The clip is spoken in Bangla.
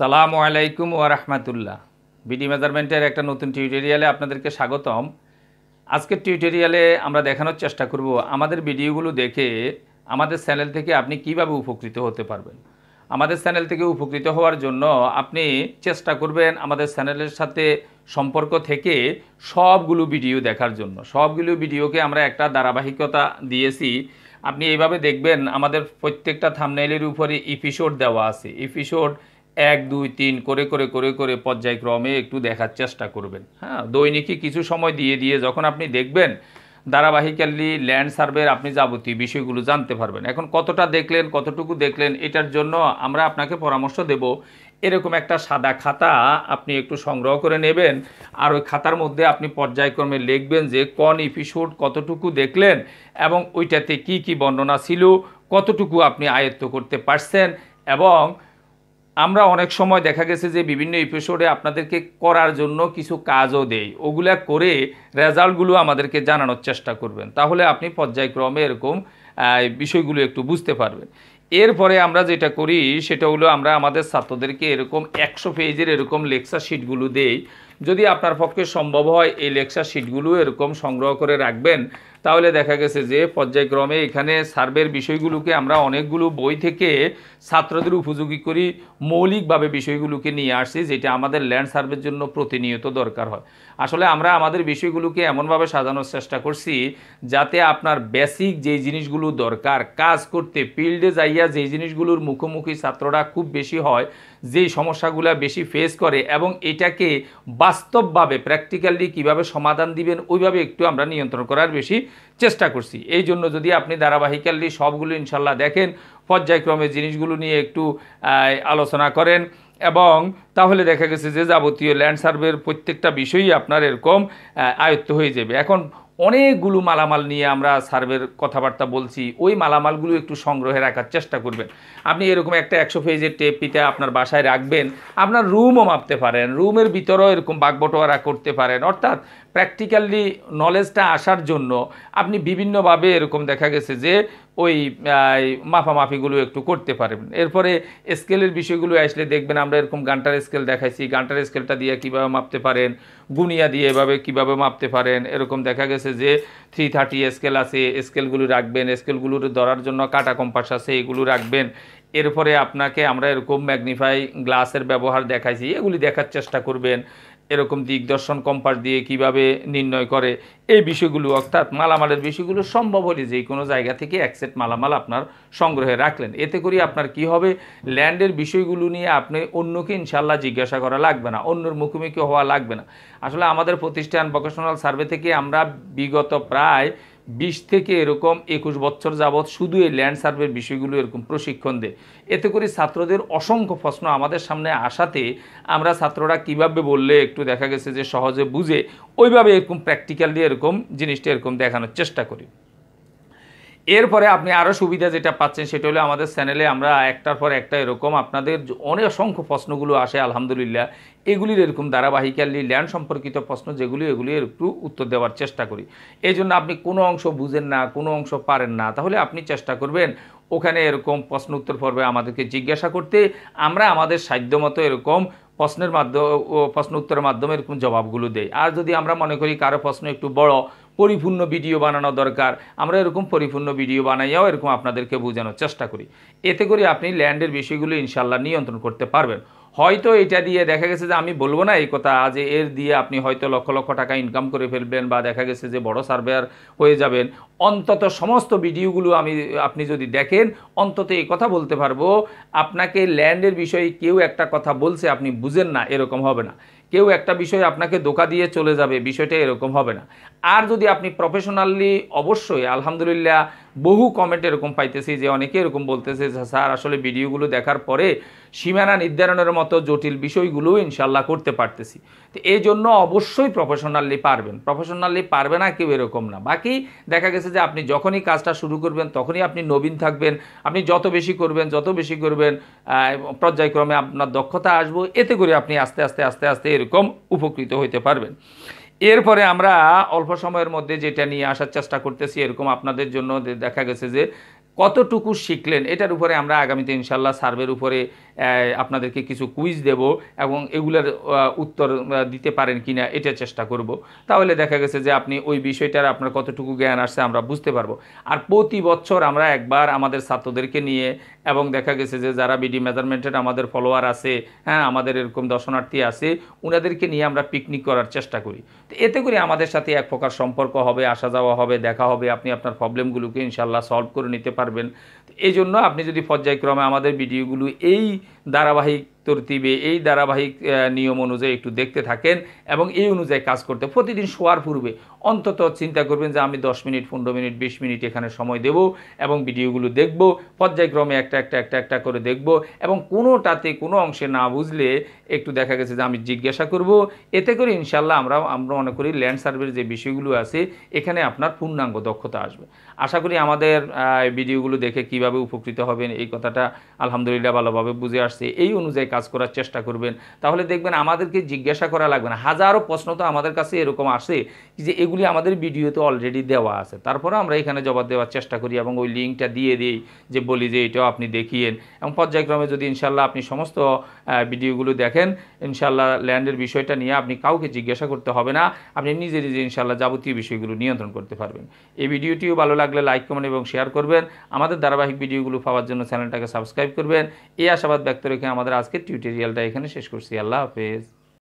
সালাম আলাইকুম ওয়ারহমাতুল্লাহ বিডি মেজারমেন্টের একটা নতুন টিউটোরিয়ালে আপনাদেরকে স্বাগতম আজকের টিউটোরিয়ালে আমরা দেখানোর চেষ্টা করব আমাদের ভিডিওগুলো দেখে আমাদের চ্যানেল থেকে আপনি কিভাবে উপকৃত হতে পারবেন আমাদের চ্যানেল থেকে উপকৃত হওয়ার জন্য আপনি চেষ্টা করবেন আমাদের চ্যানেলের সাথে সম্পর্ক থেকে সবগুলো ভিডিও দেখার জন্য সবগুলো ভিডিওকে আমরা একটা ধারাবাহিকতা দিয়েছি আপনি এইভাবে দেখবেন আমাদের প্রত্যেকটা থামনেলের উপরে এপিসোড দেওয়া আছে এপিসোড এক দুই তিন করে করে করে করে পর্যায়ক্রমে একটু দেখার চেষ্টা করবেন হ্যাঁ দৈনিকই কিছু সময় দিয়ে দিয়ে যখন আপনি দেখবেন ধারাবাহিকালি ল্যান্ড সার্ভের আপনি যাবতীয় বিষয়গুলো জানতে পারবেন এখন কতটা দেখলেন কতটুকু দেখলেন এটার জন্য আমরা আপনাকে পরামর্শ দেব এরকম একটা সাদা খাতা আপনি একটু সংগ্রহ করে নেবেন আর ওই খাতার মধ্যে আপনি পর্যায়ক্রমে লিখবেন যে কোন এপিসোড কতটুকু দেখলেন এবং ওইটাতে কি কি বর্ণনা ছিল কতটুকু আপনি আয়ত্ত করতে পারছেন এবং আমরা অনেক সময় দেখা গেছে যে বিভিন্ন এপিসোডে আপনাদেরকে করার জন্য কিছু কাজও দেই ওগুলা করে রেজাল্টগুলো আমাদেরকে জানানোর চেষ্টা করবেন তাহলে আপনি পর্যায়ক্রমে এরকম বিষয়গুলো একটু বুঝতে পারবেন এরপরে আমরা যেটা করি সেটা হলো আমরা আমাদের ছাত্রদেরকে এরকম একশো পেজের এরকম লেকচার শিটগুলো দেই যদি আপনার পক্ষে সম্ভব হয় এই লেকচার শিটগুলো এরকম সংগ্রহ করে রাখবেন তাহলে দেখা গেছে যে পর্যায়ক্রমে এখানে সার্ভের বিষয়গুলোকে আমরা অনেকগুলো বই থেকে ছাত্রদের উপযোগী করি মৌলিকভাবে বিষয়গুলোকে নিয়ে আসছি যেটা আমাদের ল্যান্ড সার্ভের জন্য প্রতিনিয়ত দরকার হয় আসলে আমরা আমাদের বিষয়গুলোকে এমনভাবে সাজানোর চেষ্টা করছি যাতে আপনার বেসিক যেই জিনিসগুলো দরকার কাজ করতে ফিল্ডে যাইয়া যেই জিনিসগুলোর মুখোমুখি ছাত্ররা খুব বেশি হয় যেই সমস্যাগুলো বেশি ফেস করে এবং এটাকে বাস্তবভাবে প্র্যাকটিক্যালি কিভাবে সমাধান দিবেন ওইভাবে একটু আমরা নিয়ন্ত্রণ করার বেশি চেষ্টা করছি এই জন্য যদি আপনি ধারাবাহিকালি সবগুলো ইনশাল্লাহ দেখেন পর্যায়ক্রমে জিনিসগুলো নিয়ে একটু আলোচনা করেন এবং তাহলে দেখা গেছে যে যাবতীয় ল্যান্ড সার্ভের প্রত্যেকটা বিষয়ই আপনার এরকম আয়ত্ত হয়ে যাবে এখন অনেকগুলো মালামাল নিয়ে আমরা সার্ভের কথাবার্তা বলছি ওই মালামালগুলো একটু সংগ্রহে রাখার চেষ্টা করবেন আপনি এরকম একটা একশো পেজের টেপ পিতে আপনার বাসায় রাখবেন আপনার রুমও মাপতে পারেন রুমের ভিতরেও এরকম বাগবটোয়ারা করতে পারেন অর্থাৎ প্র্যাকটিক্যালি নলেজটা আসার জন্য আপনি বিভিন্নভাবে এরকম দেখা গেছে যে ওই মাফামাফিগুলো একটু করতে পারবেন এরপরে স্কেলের বিষয়গুলো আসলে দেখবেন আমরা এরকম গানটার স্কেল দেখাইছি গানটার স্কেলটা দিয়ে কিভাবে মাপতে পারেন গুনিয়া দিয়ে এভাবে কিভাবে মাপতে পারেন এরকম দেখা গেছে যে থ্রি থার্টি স্কেল আছে স্কেলগুলো রাখবেন স্কেলগুলোর ধরার জন্য কাটা কম্পাস আছে এগুলো রাখবেন এরপরে আপনাকে আমরা এরকম ম্যাগনিফাই গ্লাসের ব্যবহার দেখাইছি এগুলি দেখার চেষ্টা করবেন এরকম দিগদর্শন কম্পাস দিয়ে কিভাবে নির্ণয় করে এই বিষয়গুলো অর্থাৎ মালামালের বিষয়গুলো সম্ভব হলে যে কোনো জায়গা থেকে এক সেট মালামাল আপনার সংগ্রহে রাখলেন এতে করে আপনার কি হবে ল্যান্ডের বিষয়গুলো নিয়ে আপনি অন্যকে ইনশাল্লাহ জিজ্ঞাসা করা লাগবে না অন্যর মুখোমুখি হওয়া লাগবে না আসলে আমাদের প্রতিষ্ঠান ভোকেশনাল সার্ভে থেকে আমরা বিগত প্রায় বিশ থেকে এরকম একুশ বছর যাবৎ শুধু এই ল্যান্ড সার্ভের বিষয়গুলো এরকম প্রশিক্ষণ দেয় এতে করে ছাত্রদের অসংখ্য প্রশ্ন আমাদের সামনে আসাতে আমরা ছাত্ররা কিভাবে বললে একটু দেখা গেছে যে সহজে বুঝে ওইভাবে এরকম প্র্যাকটিক্যালি এরকম জিনিসটা এরকম দেখানোর চেষ্টা করি এরপরে আপনি আরও সুবিধা যেটা পাচ্ছেন সেটা হলো আমাদের চ্যানেলে আমরা একটার পর একটা এরকম আপনাদের অনেক অসংখ্য প্রশ্নগুলো আসে আলহামদুলিল্লাহ এগুলির এরকম ধারাবাহিকালি ল্যান্ড সম্পর্কিত প্রশ্ন যেগুলি এগুলি একটু উত্তর দেওয়ার চেষ্টা করি এই জন্য আপনি কোনো অংশ বুঝেন না কোনো অংশ পারেন না তাহলে আপনি চেষ্টা করবেন ওখানে এরকম প্রশ্ন উত্তর পর্বে আমাদেরকে জিজ্ঞাসা করতে আমরা আমাদের সাধ্যমতো এরকম প্রশ্নের মাধ্যমে প্রশ্ন উত্তরের মাধ্যমে এরকম জবাবগুলো দেয় আর যদি আমরা মনে করি কারো প্রশ্ন একটু বড় পরিপূর্ণ ভিডিও বানানো দরকার আমরা এরকম পরিপূর্ণ ভিডিও বানাইয়াও এরকম আপনাদেরকে বোঝানোর চেষ্টা করি এতে করে আপনি ল্যান্ডের বিষয়গুলো ইনশাল্লাহ নিয়ন্ত্রণ করতে পারবেন হয়তো এটা দিয়ে দেখা গেছে যে আমি বলবো না এই কথা যে এর দিয়ে আপনি হয়তো লক্ষ লক্ষ টাকা ইনকাম করে ফেলবেন বা দেখা গেছে যে বড় সার্ভেয়ার হয়ে যাবেন অন্তত সমস্ত ভিডিওগুলো আমি আপনি যদি দেখেন অন্তত এই কথা বলতে পারবো আপনাকে ল্যান্ডের বিষয়ে কেউ একটা কথা বলছে আপনি বুঝেন না এরকম হবে না কেউ একটা বিষয়ে আপনাকে দোকা দিয়ে চলে যাবে বিষয়টা এরকম হবে না আর যদি আপনি প্রফেশনালি অবশ্যই আলহামদুলিল্লাহ বহু কমেন্ট এরকম পাইতেছি যে অনেকে এরকম বলতেছে স্যার আসলে ভিডিওগুলো দেখার পরে সীমানা নির্ধারণের মতো জটিল বিষয়গুলো ইনশাল্লাহ করতে পারতেছি তো এই জন্য অবশ্যই প্রফেশনালি পারবেন প্রফেশনালি পারবে না কেউ এরকম না বাকি দেখা গেছে যে আপনি যখনই কাজটা শুরু করবেন তখনই আপনি নবীন থাকবেন আপনি যত বেশি করবেন যত বেশি করবেন পর্যায়ক্রমে আপনার দক্ষতা আসবো এতে করে আপনি আস্তে আস্তে আস্তে আস্তে এরকম উপকৃত হইতে পারবেন এরপরে আমরা অল্প সময়ের মধ্যে যেটা নিয়ে আসার চেষ্টা করতেছি এরকম আপনাদের জন্য দেখা গেছে যে কতটুকু শিখলেন এটার উপরে আমরা আগামীতে ইনশাল্লাহ সার্ভের উপরে আপনাদেরকে কিছু কুইজ দেব এবং এগুলার উত্তর দিতে পারেন কি না এটা চেষ্টা করব। তাহলে দেখা গেছে যে আপনি ওই বিষয়টার আপনার কতটুকু জ্ঞান আসছে আমরা বুঝতে পারবো আর প্রতি বছর আমরা একবার আমাদের ছাত্রদেরকে নিয়ে এবং দেখা গেছে যে যারা বিডি মেজারমেন্টের আমাদের ফলোয়ার আছে হ্যাঁ আমাদের এরকম দর্শনার্থী আছে ওনাদেরকে নিয়ে আমরা পিকনিক করার চেষ্টা করি তো এতে করে আমাদের সাথে এক প্রকার সম্পর্ক হবে আসা যাওয়া হবে দেখা হবে আপনি আপনার প্রবলেমগুলোকে ইনশাল্লাহ সলভ করে নিতে পারেন পারবেন এই জন্য আপনি যদি পর্যায়ক্রমে আমাদের ভিডিওগুলো এই ধারাবাহিক তরতিবে এই ধারাবাহিক নিয়ম অনুযায়ী একটু দেখতে থাকেন এবং এই অনুযায়ী কাজ করতে প্রতিদিন শোয়ার পূর্বে অন্তত চিন্তা করবেন যে আমি দশ মিনিট পনেরো মিনিট বিশ মিনিট এখানে সময় দেব এবং ভিডিওগুলো দেখব পর্যায়ক্রমে একটা একটা একটা একটা করে দেখব এবং কোনোটাতে কোনো অংশে না বুঝলে একটু দেখা গেছে যে আমি জিজ্ঞাসা করব এতে করে ইনশাল্লাহ আমরা আমরা মনে করি ল্যান্ড সার্ভের যে বিষয়গুলো আছে এখানে আপনার পূর্ণাঙ্গ দক্ষতা আসবে আশা করি আমাদের ভিডিওগুলো দেখে কিভাবে উপকৃত হবেন এই কথাটা আলহামদুলিল্লাহ ভালোভাবে বুঝে আসছে এই অনুযায়ী কাজ করার চেষ্টা করবেন তাহলে দেখবেন আমাদেরকে জিজ্ঞাসা করা লাগবে না হাজারো প্রশ্ন তো আমাদের কাছে এরকম আসে যে এগুলি আমাদের ভিডিওতে অলরেডি দেওয়া আছে তারপরে আমরা এখানে জবাব দেওয়ার চেষ্টা করি এবং ওই লিঙ্কটা দিয়ে দিই যে বলি যে এটাও আপনি দেখিয়েন এবং পর্যায়ক্রমে যদি ইনশাল্লাহ আপনি সমস্ত ভিডিওগুলো দেখেন ইনশাল্লাহ ল্যান্ডের বিষয়টা নিয়ে আপনি কাউকে জিজ্ঞাসা করতে হবে না আপনি নিজে নিজে ইনশাল্লাহ যাবতীয় বিষয়গুলো নিয়ন্ত্রণ করতে পারবেন এই ভিডিওটিও ভালো লাগলে লাইক কমেন্ট এবং শেয়ার করবেন আমাদের ধারাবাহিক ভিডিওগুলো পাওয়ার জন্য চ্যানেলটাকে সাবস্ক্রাইব করবেন এই আশাবাদ ব্যক্ত রেখে আমাদের আজকে টিউটোরিয়ালটা এখানে শেষ করছি আল্লাহ হাফেজ